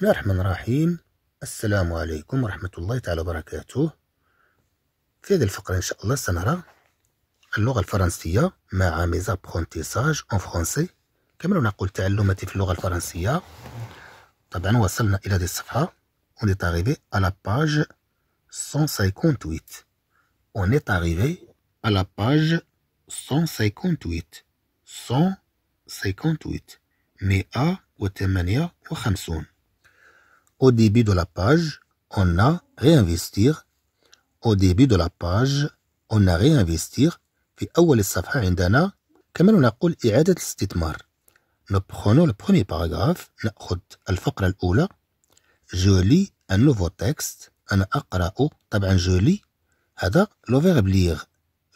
بسم الله الرحمن الرحيم السلام عليكم ورحمة الله تعالى وبركاته في هذه الفقرة إن شاء الله سنرى اللغة الفرنسية مع ميزا ابرونتيساج اون فرونسي كما نقول تعلمتي في اللغة الفرنسية طبعا وصلنا إلى هذه الصفحة on est arrivé à la page 158 on est arrivé à la page 158 158 وثمانية وخمسون Au début de la page, on a réinvestir. Au début de la page, on a réinvestir. في أول الصفحة عندنا كمان نقول إعادة الاستثمار. نبخونو لو باراغراف نأخذ الفقرة الأولى. جو ان نوفو تكست أنا أقرأ طبعا جو هذا لو فيرب ليغ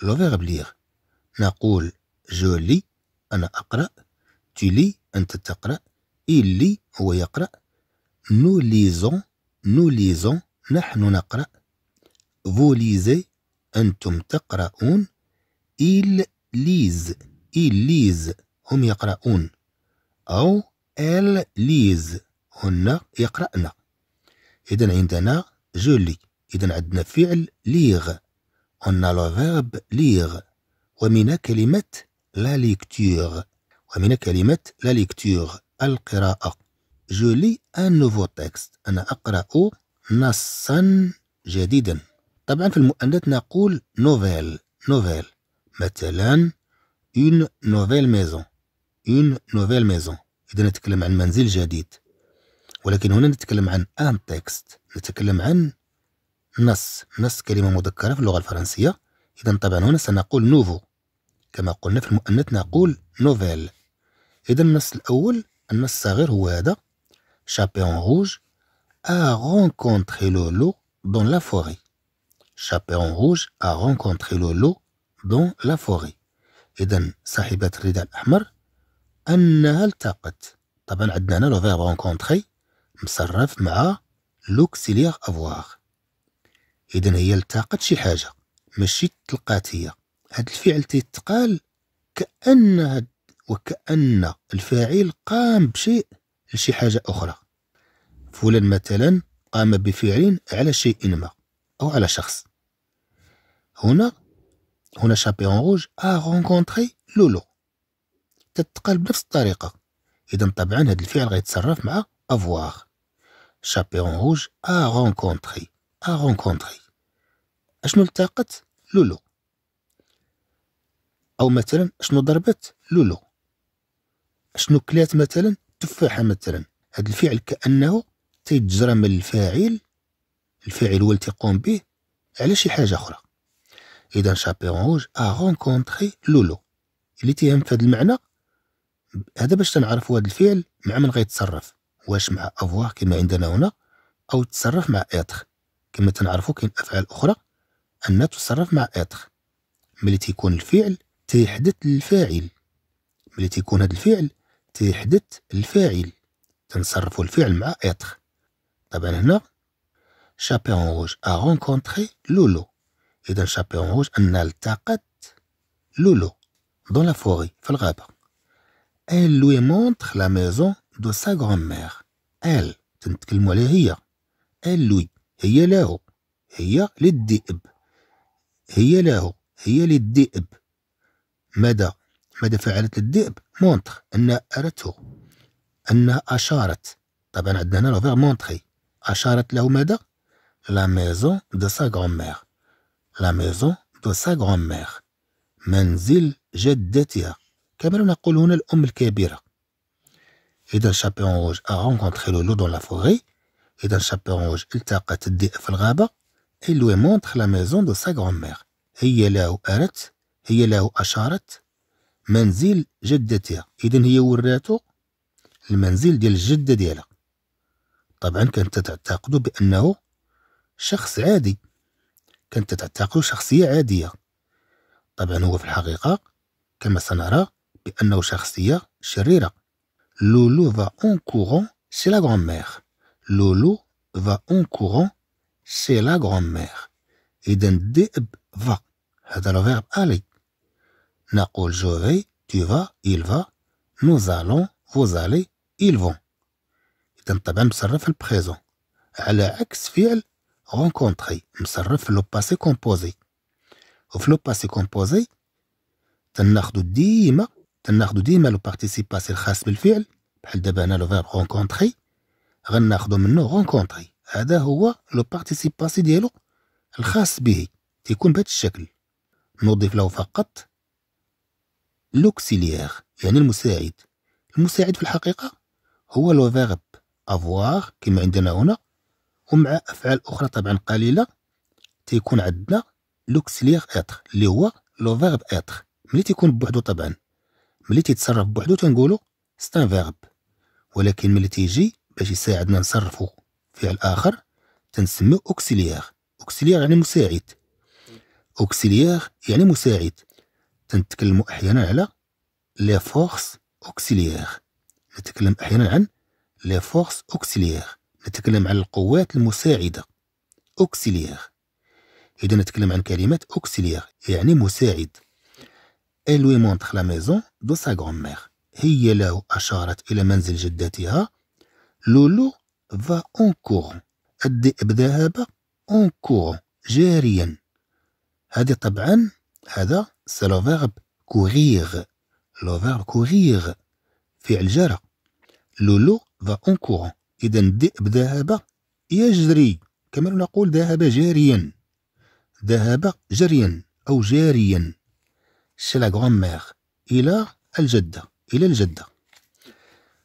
لو فيرب ليغ نقول جو أنا أقرأ تولي أنت تقرأ إلي هو يقرأ Nous lisons, nous lisons, نحن نقرأ. Vous lisez, أنتم تقرؤون. Ils lisent, ils lisent, هم يقرؤون. أو elles lisent, هن يقرأن. إذا عندنا جو لي. إذا عندنا فعل ليغ. On a le verbe lire. ومن كلمة la lecture. ومن كلمة la lecture القراءة. je lis un nouveau texte أنا أقرأ نصا جديدا طبعا في المؤنث نقول نوفيل نوفيل مثلا اون نوفيل ميزون اون نوفيل ميزون إذا نتكلم عن منزل جديد ولكن هنا نتكلم عن ان تكست نتكلم عن نص نص كلمة مذكرة في اللغة الفرنسية إذا طبعا هنا سنقول نوفو كما قلنا في المؤنث نقول نوفيل إذا النص الأول النص الصغير هو هذا Chapéon Rouge, a rencontré Lolo dans la forêt. Chapéon Rouge a rencontré Lolo dans la forêt. إذا صاحبة الرداء الأحمر أنها التقت. طبعا عندنا هنا لو فيرب رونكونتخي مصرف مع لوكسيليغ أفواغ. إذن هي التقت شي حاجة ماشي تلقات هي. هاد الفعل تيتقال كأن وكأن الفاعل قام بشيء لشي حاجة أخرى فلان مثلا قام بفعل على شيء ما أو على شخص هنا هنا شابيون روج ا رونكونتري لولو تتقال بنفس الطريقة إذا طبعا هذا الفعل غيتصرف مع افواغ شابيون روج ا رونكونتري ا رونكونتري اشنو التقت لولو او مثلا أشنو ضربت لولو أشنو كلات مثلا تفاحة مثلا هذا الفعل كأنه تيتجرى من الفاعل الفاعل هو اللي تيقوم به على شي حاجه اخرى اذا شابيرون روج ا رونكونتري لولو اللي تيهم في هذا المعنى هذا باش تنعرفوا هذا الفعل مع من غيتصرف واش مع افوار كما عندنا هنا او تصرف مع اتر كما تنعرفوا كاين افعال اخرى ان تصرف مع اتر ملي تيكون الفعل تيحدث للفاعل ملي تيكون هذا الفعل تيحدث الفاعل تنصرفوا الفعل مع اتر Chapeau Chaperon Rouge a rencontré Lolo. Et dans Chaperon Rouge, un a Lolo dans la forêt, Falrabar. Elle lui montre la maison de sa grand-mère. Elle, qu'elle عليها rire. elle lui est là هي للذئب هي له هي للذئب ماذا ماذا فعلت للذئب مونتر Elle طبعا عندنا هنا لو فيغ montre. Acharet la Oumeda, la maison de sa grand-mère. La maison de sa grand-mère. Menzil jette détier. Il y a une colonne l'homme Et un chapeau rouge a rencontré Lolo dans la forêt. Et un chapeau rouge a interprété Efraba. Et lui a montré la maison de sa grand-mère. Et il est là où est. Il est Menzil jette Et il est dit, où Le menzil dit, jette détier. طبعا كنت تعتقده بأنه شخص عادي كنت تعتقده شخصية عادية طبعا هو في الحقيقة كما سنرى بأنه شخصية شريرة لولو va en courant chez la grand-mère لولو va en courant chez la grand-mère إذا الذئب فا هذا لو فيرب ألي نقول جو في تو فا il va nous allons vous allez ils vont كان طبعا مصرف البريزون على عكس فعل رونكونتري مصرف في لو باسي كومبوزي وفي لو باسي كومبوزي تناخدو ديما تناخدو ديما لو بارتيسيب باسي الخاص بالفعل بحال دابا هنا لو فيرب رونكونتري غناخدو منو رونكونتري هذا هو لو بارتيسيب باسي ديالو الخاص به تيكون بهذا الشكل نضيف له فقط لوكسيليير يعني المساعد المساعد في الحقيقة هو لو فيرب افواغ كما عندنا هنا ومع افعال اخرى طبعا قليله تيكون عندنا لوكسليغ اتر اللي هو لو فيرب اتر ملي تيكون بوحدو طبعا ملي تيتصرف بوحدو تنقولو ستان فيرب ولكن ملي تيجي باش يساعدنا نصرفو فعل اخر تنسميو اوكسليغ اوكسليغ يعني مساعد اوكسليغ يعني مساعد تنتكلمو احيانا على لي فورس اوكسليغ نتكلم احيانا عن لي فورس اوكسيليير نتكلم عن القوات المساعدة اوكسيليير إذا نتكلم عن كلمة اوكسيليير يعني مساعد elle lui montre la maison de sa grand-mère. هي له أشارت إلى منزل جدتها. لولو فا اون courant. الذئب ذهب اون courant جاريا. هذه طبعا هذا سي لو فيرب كوغيغ لو فيرب كوغيغ فعل جرى. لولو ذا كورون إذا الذئب ذهب يجري كما نقول ذهب جاريا ذهب جريا أو جاريا شي لا grand إلى الجدة إلى الجدة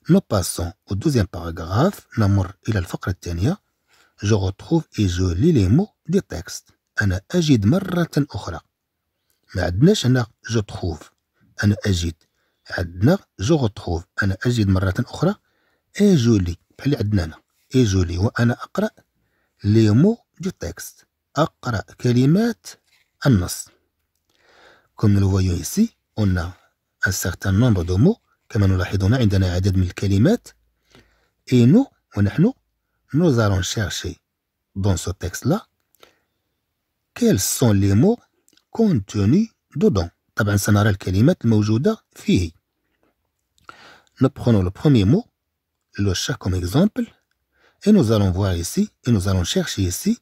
نو باسون او دوزيام باراغراف نمر إلى الفقرة الثانية جو غوتخوف اي جو لي لي مو دي تاكست أنا أجد مرة أخرى ما عندناش هنا جو تخوف أنا أجد عندنا جو غوتخوف أنا أجد مرة أخرى اي جولي بحال عندنا هنا اجولي وانا اقرا لي مو دو تيكست اقرا كلمات النص كما نلوايو ici on a un certain nombre de mots كما نلاحظ هنا عندنا عدد من الكلمات اي نو ونحن nous allons chercher dans ce texte là quels sont les mots contenus dedans طبعا سنرى الكلمات الموجوده فيه نبخونو لو premier مو le chat comme exemple. Et nous allons voir ici, et nous allons chercher ici,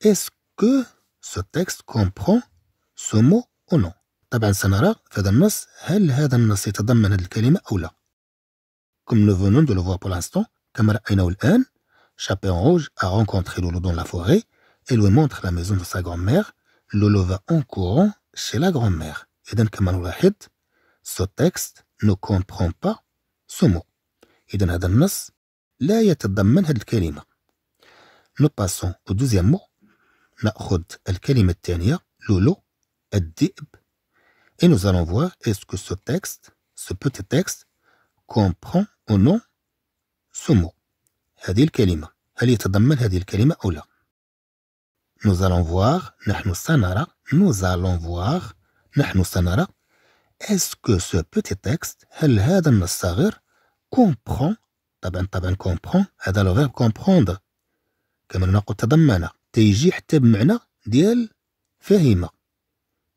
est-ce que ce texte comprend ce mot ou non Comme nous venons de le voir pour l'instant, Kamara رأيناه الآن Chapin Rouge a rencontré Lolo dans la forêt et lui montre la maison de sa grand-mère. Lolo va en courant chez la grand-mère. Et dans ce texte ne comprend pas ce mot. إذا هذا النص لا يتضمن هذه الكلمة نو باسون أو دوزيام مو نأخذ الكلمة الثانية لولو الذئب إي نو زالون فوا إسكو سو que سو بوتي ce petit أو نو ou هذه الكلمة هل يتضمن هذه الكلمة أو لا؟ نو زالون فوا نحن سنرى نو زالون فوا نحن سنري إسكو سو بوتي تكست هل هذا النص الصغير كومبخون طبعا طبعا كومبرون هذا لو فيرب كومبروند كما نقول تضمن تيجي حتى بمعنى ديال فهم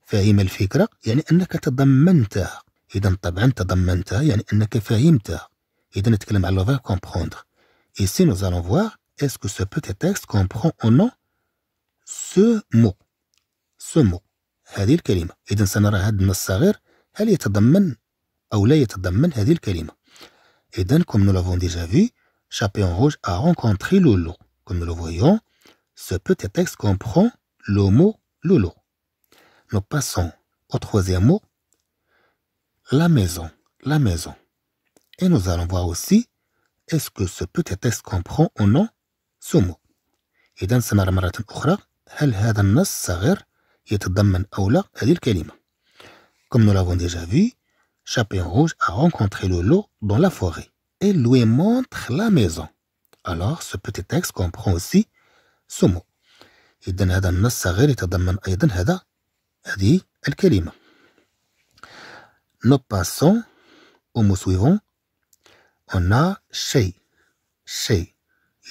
فهم الفكرة يعني أنك تضمنتها إذا طبعا تضمنتها يعني أنك فهمتها إذا نتكلم على لو فيرب كومبروند إيسي nous allons voir est-ce que ce petit texte comprend ou سو مو mot. هذه الكلمة. إذا سنرى هذا النص الصغير هل يتضمن أو لا يتضمن هذه الكلمة. Eden, comme nous l'avons déjà vu, Chapéon Rouge a rencontré Lolo. Comme nous le voyons, ce petit texte comprend le mot Lolo. Nous passons au troisième mot, la maison, la maison. Et nous allons voir aussi, est-ce que ce petit texte comprend ou non ce mot. et سنرى مرة أخرى هل هذا النص يتضمن هذه الكلمة. Comme nous l'avons déjà vu, Chapin Rouge a rencontré Lolo dans la forêt et lui montre la maison. Alors, ce petit texte comprend aussi ce mot. Nous passons au mot suivant. On a chez. Chez.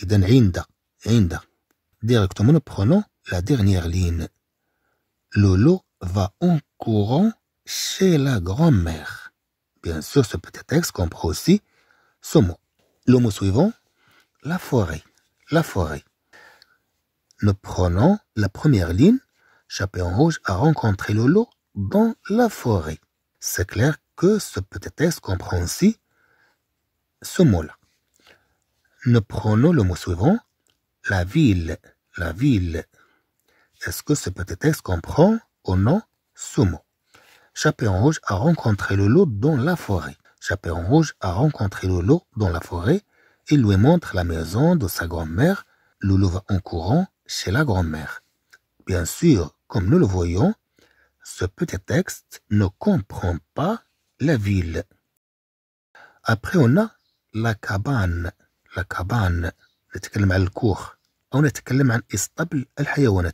Donc, « Inda ».« Inda ». Directement, nous prenons la dernière ligne. Lolo va en courant chez la grand-mère. Bien sûr, ce petit texte comprend aussi ce mot. Le mot suivant, la forêt. La forêt. Nous prenons la première ligne. Chapéon Rouge a rencontré Lolo dans la forêt. C'est clair que ce petit texte comprend aussi ce mot-là. Nous prenons le mot suivant, la ville. La ville. Est-ce que ce petit texte comprend ou non ce mot Chaperon Rouge a rencontré le dans la forêt. Chaperon Rouge a rencontré le lot dans la forêt Il lui montre la maison de sa grand-mère. loup va en courant chez la grand-mère. Bien sûr, comme nous le voyons, ce petit texte ne comprend pas la ville. Après, on a la cabane. La cabane. On a la de On a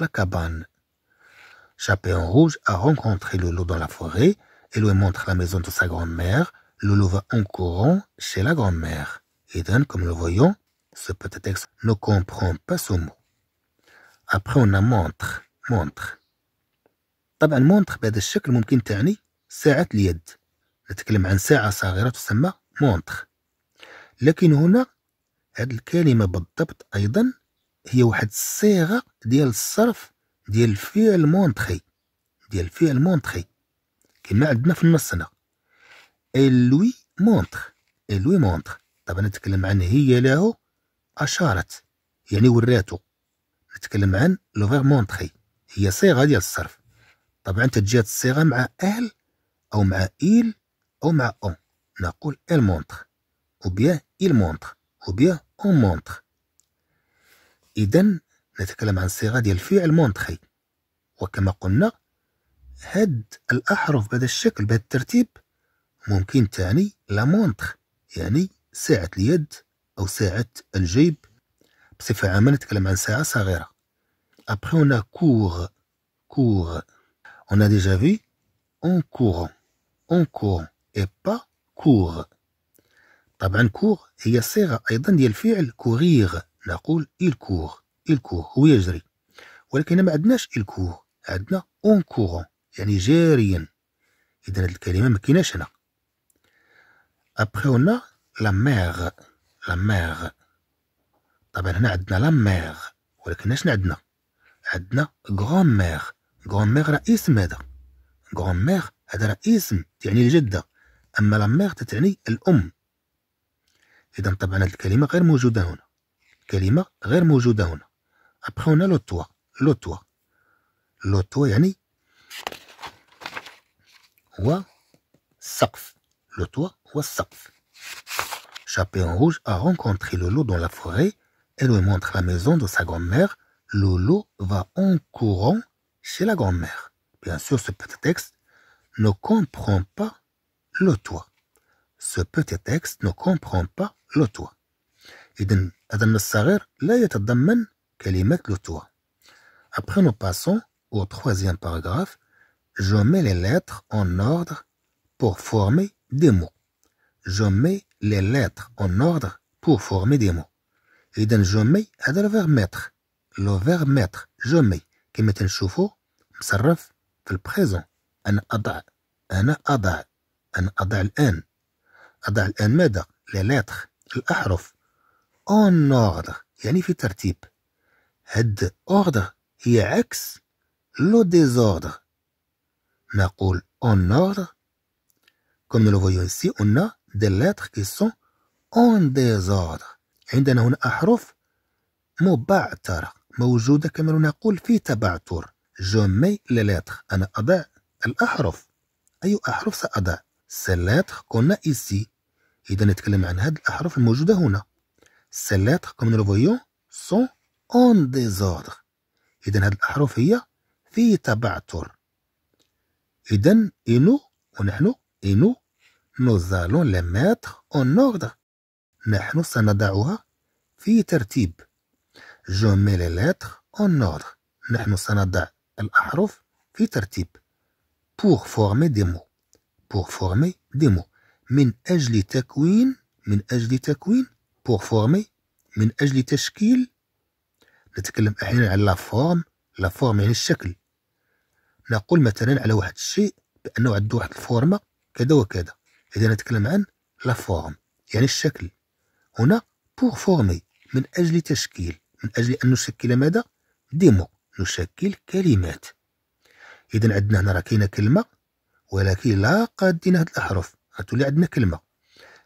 la cabane. la Chapéon Rouge a rencontré Lolo dans la forêt et lui montre la maison de sa grand-mère. Lolo va en courant chez la grand-mère. Eden, comme le voyons, ce petit texte ne comprend pas ce mot. Après, on a montre. montre. طبعا مونتر بهذا الشكل ممكن تعني ساعة اليد نتكلم عن ساعة صغيرة تسمى montre. لكن هنا هذه الكلمة بالضبط أيضا هي واحد الصيغة ديال الصرف ديال الفعل مونتخي ديال الفعل مونتخي كما عندنا في النص هنا الوي مونتخ لوي مونتخ طبعا نتكلم عن هي له اشارت يعني وراتو نتكلم عن لو فيغ مونتخي هي صيغه ديال الصرف طبعا تجيات هاد الصيغه مع ال او مع ايل او مع اون نقول ال مونتخ او بيان ايل مونتخ او بيان اون مونتخ اذا نتكلم عن صيغه ديال الفعل مونتخي وكما قلنا هاد الاحرف بهذا الشكل بهذا الترتيب ممكن تعني لا مونتخ يعني ساعه اليد او ساعه الجيب بصفه عامه نتكلم عن ساعه صغيره أبخي هنا a كور هنا ديجا في أون vu أون كورون إي با et طبعا كور هي صيغه ايضا ديال الفعل كوغيغ نقول إل كور الكوه هو يجري ولكن ما عندناش الكوه عندنا اون كورون يعني جاريا اذا هذه الكلمه ما كايناش هنا ابخي قلنا لا ميغ لا ميغ طبعا هنا عندنا لا ميغ ولكن اش عندنا عندنا غران ميغ غران ميغ راه اسم هذا غران ميغ هذا راه اسم تعني الجده اما لا ميغ تتعني الام اذا طبعا هذه الكلمه غير موجوده هنا الكلمه غير موجوده هنا Après, on a le Le toit. toit, le toit, yani. Wa, Le toit wa saqf. Chapéon Rouge a rencontré Lolo dans la forêt Elle lui montre la maison de sa grand-mère. Lolo va en courant chez la grand-mère. Bien sûr, ce petit texte ne comprend pas le toit. Ce petit texte ne comprend pas le toit. et هذا qu'elle y mette le toit. Après, nous passons au troisième paragraphe. Je mets les lettres en ordre pour former des mots. Je mets les lettres en ordre pour former des mots. Et dans je mets, à le verbe mettre. Le verbe mettre, je mets, qui met un chauffe-eau, m'sarraf, fait le présent. Un ada, un ada, un ada l'en. Ada l'en m'aide, les lettres, l'ahrof. En ordre, y a il yani fait type. هاد اوردر هي عكس لو ديزوردر نقول اون اوردر كما لو فويو سي اون دي لاتر كي سون اون ديزوردر عندنا هنا احرف مبعثره موجوده كما نقول في تبعثر جو مي لي انا اضع الاحرف اي احرف ساضع سلاتر كنا ايسي اذا نتكلم عن هاد الاحرف الموجوده هنا سلاتر كما لو فويو سون اون ديزوردر إذا هذه الأحرف هي في تبعتر إذا إنو ونحن إنو نوزالون allons اون أوردر نحن سنضعها في ترتيب. جو مي لي لاتر اون أوردر نحن سنضع الأحرف في ترتيب. بور فورمي دي مو بور فورمي دي مو من أجل تكوين من أجل تكوين. بور فورمي من أجل تشكيل نتكلم احيانا على لا فورم لا فورم يعني الشكل نقول مثلا على واحد الشيء بانه عنده واحد الفورمه كذا وكذا اذا نتكلم عن لا فورم يعني الشكل هنا بور فورمي من اجل تشكيل من اجل ان نشكل ماذا ديمو نشكل كلمات اذا عندنا هنا راه كاينه كلمه ولكن لا قادين هاد الاحرف غتولي عندنا كلمه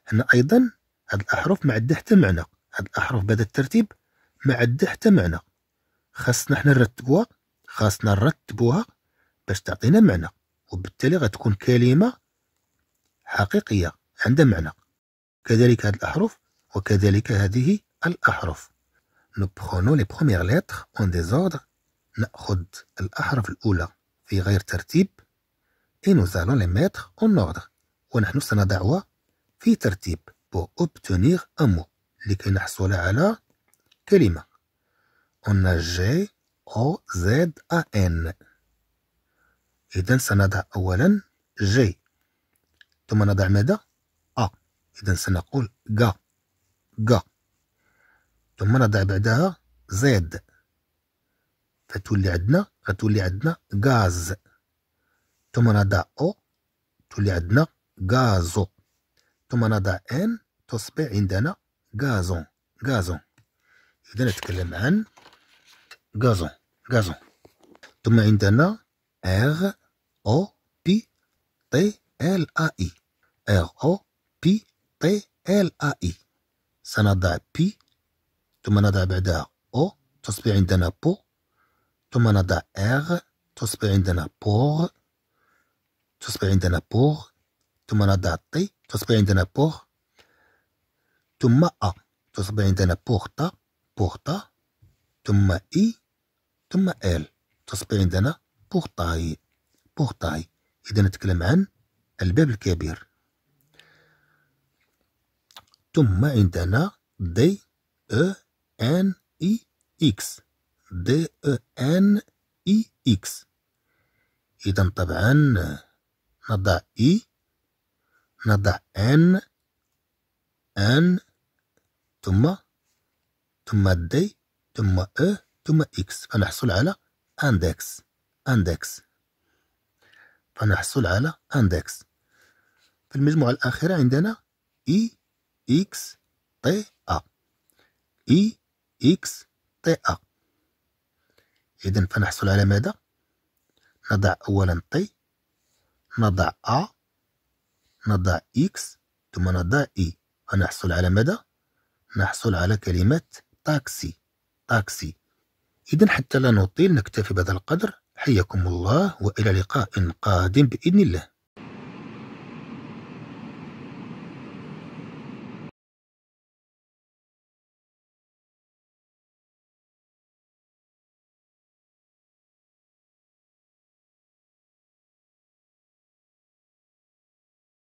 هنا ايضا هاد الاحرف ما عندها حتى معنى هاد الاحرف بهذا الترتيب ما عندها حتى معنى خاصنا حنا نرتبوها خاصنا نرتبوها باش تعطينا معنى وبالتالي غتكون كلمة حقيقية عندها معنى كذلك هذه الأحرف وكذلك هذه الأحرف نو prenons لي premières lettres اون ديزوردر نأخذ الأحرف الأولى في غير ترتيب. اي نو زالون لي ميتر اون اوردر ونحن سنضعها في ترتيب بو اوبتونيغ un لكي نحصل على كلمة قلنا جي أو زد أن إذا سنضع أولا جي ثم نضع ماذا؟ أ إذا سنقول غا غا ثم نضع بعدها زد فتولي عندنا غتولي عندنا غاز ثم نضع أو تولي عندنا غازو ثم نضع ان تصبح عندنا غازون غازون هذا نتكلم عن غازون غازون ثم عندنا ار او بي تي ال ا اي ار او بي تي ال ا اي سنضع بي ثم نضع بعدها او تصبح عندنا بو ثم نضع ار تصبح عندنا بور تصبح عندنا بور ثم نضع تي تصبح عندنا بور ثم ا تصبح عندنا بورتا بورتا ثم إي ثم آل تصبح عندنا بورتاي بورتاي إذا نتكلم عن الباب الكبير ثم عندنا دي او ان اي اكس دي او ان اي اكس اذا طبعا نضع اي نضع ان ان ثم ثم دي ثم او ثم اكس فنحصل على اندكس اندكس فنحصل على اندكس في المجموعة الأخيرة عندنا اي اكس تي ا اي اكس تي ا إذا فنحصل على ماذا؟ نضع أولا تي نضع ا نضع اكس ثم نضع اي فنحصل على ماذا؟ نحصل على كلمة طاكسي طاكسي إذا حتى لا نطيل نكتفي بهذا القدر حياكم الله وإلى لقاء قادم بإذن الله